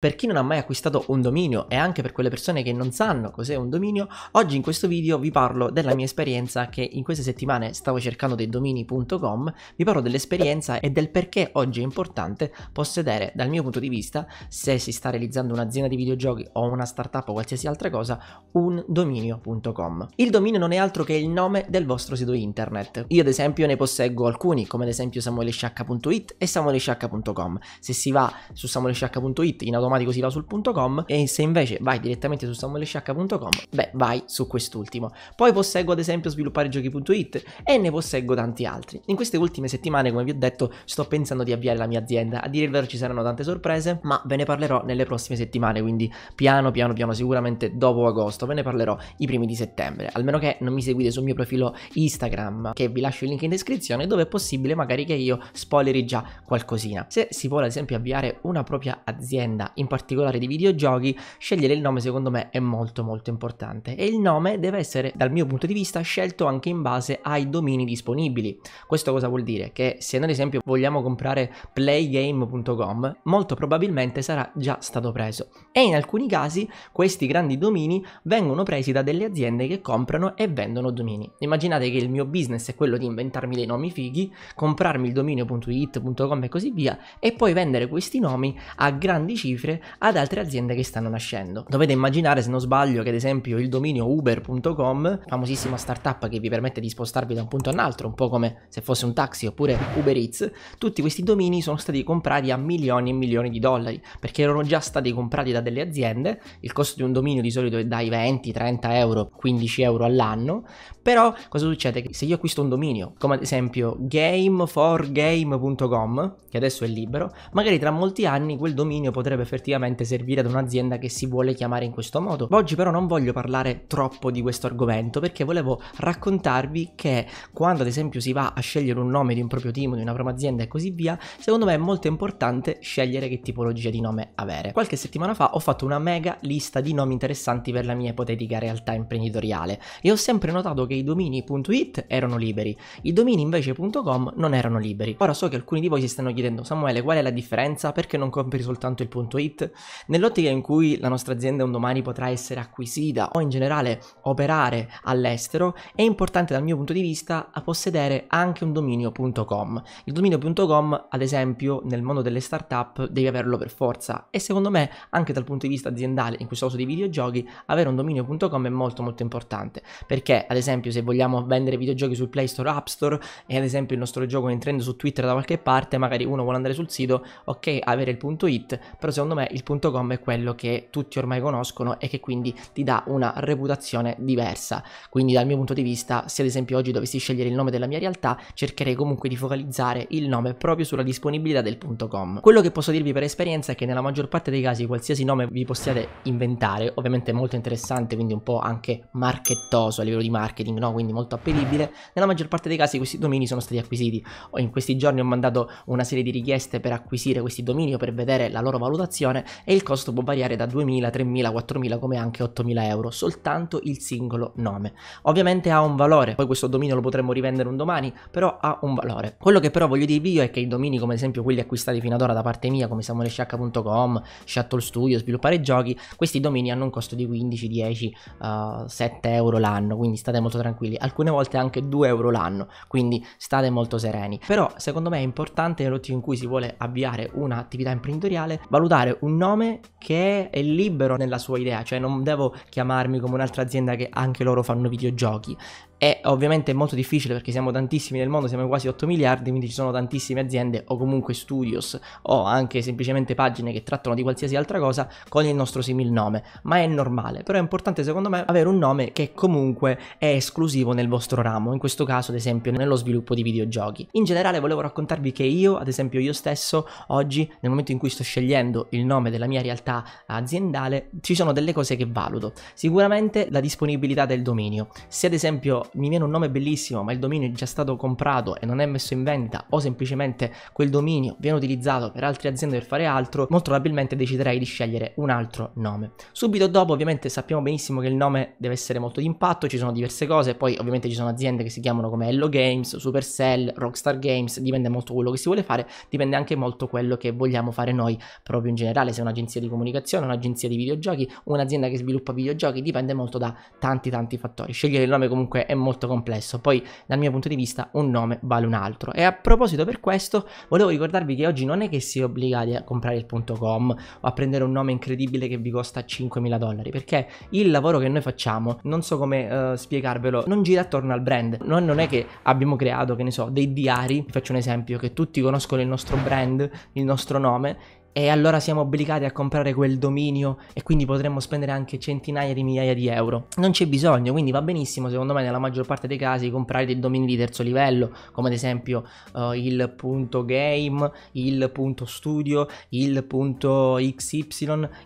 Per chi non ha mai acquistato un dominio e anche per quelle persone che non sanno cos'è un dominio, oggi in questo video vi parlo della mia esperienza che in queste settimane stavo cercando dei domini.com, vi parlo dell'esperienza e del perché oggi è importante possedere dal mio punto di vista, se si sta realizzando un'azienda di videogiochi o una startup o qualsiasi altra cosa, un dominio.com. Il dominio non è altro che il nome del vostro sito internet. Io ad esempio ne posseggo alcuni, come ad esempio samuelesciacca.it e samuelesciacca.com. Se si va su samuelesciacca.it in automatico automatico si va sul .com e se invece vai direttamente su samuelesciacca.com beh vai su quest'ultimo. Poi posseggo ad esempio sviluppare giochi.it e ne posseggo tanti altri. In queste ultime settimane come vi ho detto sto pensando di avviare la mia azienda, a dire il vero ci saranno tante sorprese ma ve ne parlerò nelle prossime settimane quindi piano piano piano sicuramente dopo agosto ve ne parlerò i primi di settembre, almeno che non mi seguite sul mio profilo Instagram che vi lascio il link in descrizione dove è possibile magari che io spoileri già qualcosina. Se si vuole ad esempio avviare una propria azienda in particolare di videogiochi, scegliere il nome secondo me è molto molto importante e il nome deve essere dal mio punto di vista scelto anche in base ai domini disponibili. Questo cosa vuol dire? Che se ad esempio vogliamo comprare playgame.com molto probabilmente sarà già stato preso e in alcuni casi questi grandi domini vengono presi da delle aziende che comprano e vendono domini. Immaginate che il mio business è quello di inventarmi dei nomi fighi, comprarmi il dominio.it.com e così via e poi vendere questi nomi a grandi cifre cifre ad altre aziende che stanno nascendo. Dovete immaginare, se non sbaglio, che ad esempio il dominio uber.com, famosissima startup che vi permette di spostarvi da un punto all'altro, un po' come se fosse un taxi oppure Uber Eats, tutti questi domini sono stati comprati a milioni e milioni di dollari, perché erano già stati comprati da delle aziende, il costo di un dominio di solito è dai 20, 30 euro, 15 euro all'anno, però cosa succede? Che se io acquisto un dominio, come ad esempio gameforgame.com, che adesso è libero, magari tra molti anni quel dominio potrebbe fermarsi effettivamente servire ad un'azienda che si vuole chiamare in questo modo. Oggi però non voglio parlare troppo di questo argomento perché volevo raccontarvi che quando ad esempio si va a scegliere un nome di un proprio team, di una propria azienda e così via, secondo me è molto importante scegliere che tipologia di nome avere. Qualche settimana fa ho fatto una mega lista di nomi interessanti per la mia ipotetica realtà imprenditoriale e ho sempre notato che i domini.it erano liberi, i domini invece.com non erano liberi. Ora so che alcuni di voi si stanno chiedendo Samuele qual è la differenza, perché non compri soltanto il punto .it State, nell'ottica in cui la nostra azienda un domani potrà essere acquisita o in generale operare all'estero, è importante dal mio punto di vista possedere anche un dominio.com. Il dominio.com, ad esempio, nel mondo delle startup devi averlo per forza e secondo me anche dal punto di vista aziendale, in questo caso dei videogiochi, avere un dominio.com è molto molto importante, perché ad esempio se vogliamo vendere videogiochi sul Play Store, App Store e ad esempio il nostro gioco entrando su Twitter da qualche parte, magari uno vuole andare sul sito, ok, avere il punto it, però secondo me me il punto com è quello che tutti ormai conoscono e che quindi ti dà una reputazione diversa. Quindi dal mio punto di vista, se ad esempio oggi dovessi scegliere il nome della mia realtà, cercherei comunque di focalizzare il nome proprio sulla disponibilità del punto com. Quello che posso dirvi per esperienza è che nella maggior parte dei casi qualsiasi nome vi possiate inventare, ovviamente molto interessante, quindi un po' anche marchettoso a livello di marketing, no? quindi molto appetibile, nella maggior parte dei casi questi domini sono stati acquisiti. In questi giorni ho mandato una serie di richieste per acquisire questi domini o per vedere la loro valutazione produzione e il costo può variare da 2.000, 3.000, 4.000 come anche 8.000 euro, soltanto il singolo nome. Ovviamente ha un valore, poi questo dominio lo potremmo rivendere un domani, però ha un valore. Quello che però voglio dirvi io è che i domini come ad esempio quelli acquistati fino ad ora da parte mia come samuelesciacca.com, Shuttle Studio, sviluppare giochi, questi domini hanno un costo di 15, 10, uh, 7 euro l'anno, quindi state molto tranquilli, alcune volte anche 2 euro l'anno, quindi state molto sereni. Però secondo me è importante nell'ottica in cui si vuole avviare un'attività imprenditoriale valutare un nome che è libero nella sua idea, cioè non devo chiamarmi come un'altra azienda che anche loro fanno videogiochi, è ovviamente molto difficile perché siamo tantissimi nel mondo, siamo quasi 8 miliardi, quindi ci sono tantissime aziende o comunque studios o anche semplicemente pagine che trattano di qualsiasi altra cosa con il nostro simil nome, ma è normale, però è importante secondo me avere un nome che comunque è esclusivo nel vostro ramo, in questo caso ad esempio nello sviluppo di videogiochi. In generale volevo raccontarvi che io, ad esempio io stesso, oggi nel momento in cui sto scegliendo il nome della mia realtà aziendale, ci sono delle cose che valuto. Sicuramente la disponibilità del dominio. Se ad esempio mi viene un nome bellissimo, ma il dominio è già stato comprato e non è messo in vendita, o semplicemente quel dominio viene utilizzato per altre aziende per fare altro, molto probabilmente deciderei di scegliere un altro nome. Subito dopo, ovviamente, sappiamo benissimo che il nome deve essere molto d'impatto, ci sono diverse cose, poi ovviamente ci sono aziende che si chiamano come Hello Games, Supercell, Rockstar Games, dipende molto quello che si vuole fare, dipende anche molto quello che vogliamo fare noi proprio in generale, se è un'agenzia di comunicazione, un'agenzia di videogiochi, un'azienda che sviluppa videogiochi, dipende molto da tanti tanti fattori. Scegliere il nome comunque è molto complesso, poi dal mio punto di vista un nome vale un altro. E a proposito per questo, volevo ricordarvi che oggi non è che siete obbligati a comprare il .com o a prendere un nome incredibile che vi costa 5.000 dollari, perché il lavoro che noi facciamo, non so come uh, spiegarvelo, non gira attorno al brand. Noi non è che abbiamo creato, che ne so, dei diari, vi faccio un esempio, che tutti conoscono il nostro brand, il nostro nome e allora siamo obbligati a comprare quel dominio e quindi potremmo spendere anche centinaia di migliaia di euro. Non c'è bisogno, quindi va benissimo secondo me nella maggior parte dei casi comprare dei domini di terzo livello, come ad esempio uh, il punto .game, il punto .studio, il punto .xy,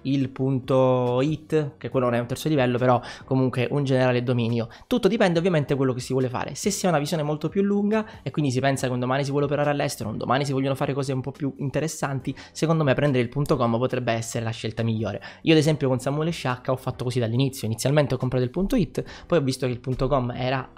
il punto .it, che quello non è un terzo livello, però comunque un generale dominio. Tutto dipende ovviamente da quello che si vuole fare. Se si ha una visione molto più lunga e quindi si pensa che un domani si vuole operare all'estero, un domani si vogliono fare cose un po' più interessanti, secondo me prendere il punto com potrebbe essere la scelta migliore. Io ad esempio con Samuele Sciacca ho fatto così dall'inizio, inizialmente ho comprato il punto it, poi ho visto che il punto com era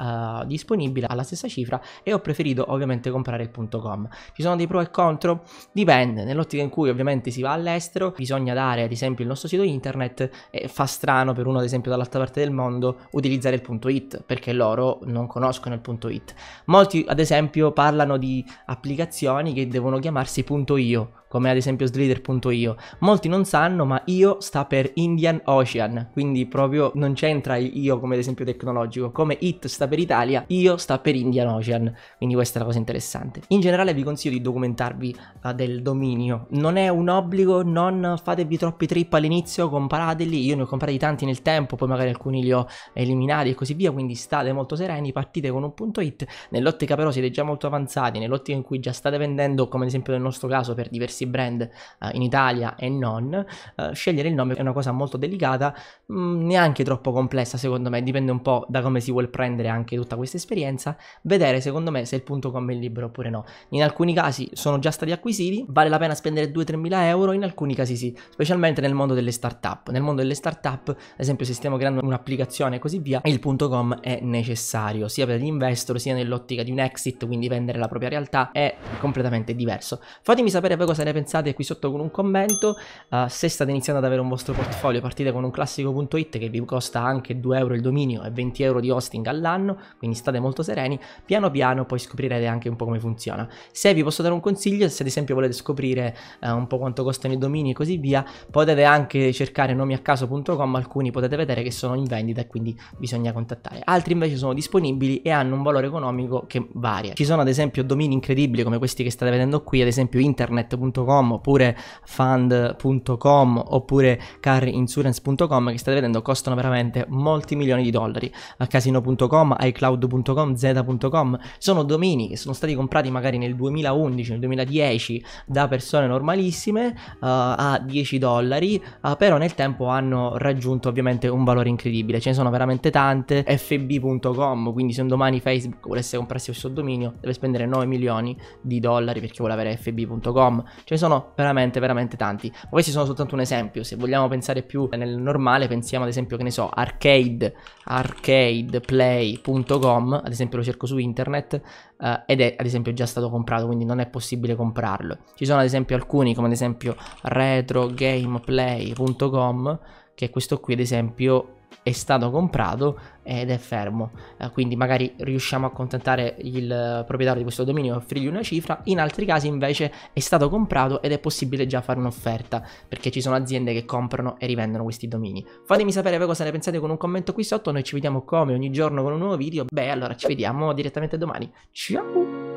uh, disponibile alla stessa cifra e ho preferito ovviamente comprare il punto com. Ci sono dei pro e contro? Dipende, nell'ottica in cui ovviamente si va all'estero bisogna dare ad esempio il nostro sito internet e fa strano per uno ad esempio dall'altra parte del mondo utilizzare il punto it perché loro non conoscono il punto it. Molti ad esempio parlano di applicazioni che devono chiamarsi punto io come ad esempio Slider.io. Molti non sanno, ma IO sta per Indian Ocean, quindi proprio non c'entra IO come ad esempio tecnologico, come IT sta per Italia, IO sta per Indian Ocean, quindi questa è la cosa interessante. In generale vi consiglio di documentarvi uh, del dominio, non è un obbligo, non fatevi troppi trip all'inizio, comparateli, io ne ho comprati tanti nel tempo, poi magari alcuni li ho eliminati e così via, quindi state molto sereni, partite con un punto .it, nell'ottica però siete già molto avanzati, nell'ottica in cui già state vendendo, come ad esempio nel nostro caso per diversi questi brand eh, in Italia e non. Eh, scegliere il nome è una cosa molto delicata, mh, mm, neanche troppo complessa secondo me, dipende un po' da come si vuole prendere anche tutta questa esperienza, vedere secondo me se il punto com è libero oppure no. In alcuni casi sono già stati acquisiti, vale la pena spendere 2-3 mila euro, in alcuni casi sì, specialmente nel mondo delle startup. Nel mondo delle startup, ad esempio se stiamo creando un'applicazione e così via, il punto com è necessario, sia per gli investor sia nell'ottica di un exit, quindi vendere la propria realtà è completamente diverso. Fatemi sapere voi cosa ne pensate qui sotto con un commento. Uh, se state iniziando ad avere un vostro portfolio, partite con un classico.it che vi costa anche 2 euro il dominio e 20 euro di hosting all'anno, quindi state molto sereni. Piano piano poi scoprirete anche un po' come funziona. Se vi posso dare un consiglio, se ad esempio volete scoprire uh, un po' quanto costano i domini e così via, potete anche cercare nomiacaso.com, alcuni potete vedere che sono in vendita e quindi bisogna contattare. Altri invece sono disponibili e hanno un valore economico che varia. Ci sono ad esempio domini incredibili come questi che state vedendo qui, ad esempio internet.com carrinsurance.com oppure fund.com oppure carinsurance.com che state vedendo costano veramente molti milioni di dollari. Casino.com, iCloud.com, Z.com sono domini che sono stati comprati magari nel 2011, nel 2010 da persone normalissime uh, a 10 dollari, uh, però nel tempo hanno raggiunto ovviamente un valore incredibile, ce ne sono veramente tante, fb.com, quindi se un domani Facebook volesse comprarsi questo dominio deve spendere 9 milioni di dollari perché vuole avere fb.com, ce cioè, ne sono veramente veramente tanti ma questi sono soltanto un esempio se vogliamo pensare più nel normale pensiamo ad esempio che ne so arcade arcadeplay.com ad esempio lo cerco su internet eh, ed è ad esempio già stato comprato quindi non è possibile comprarlo ci sono ad esempio alcuni come ad esempio retrogameplay.com che è questo qui ad esempio è stato comprato ed è fermo. Eh, quindi magari riusciamo a contentare il proprietario di questo dominio e offrirgli una cifra, in altri casi invece è stato comprato ed è possibile già fare un'offerta, perché ci sono aziende che comprano e rivendono questi domini. Fatemi sapere voi cosa ne pensate con un commento qui sotto, noi ci vediamo come ogni giorno con un nuovo video, beh allora ci vediamo direttamente domani, ciao!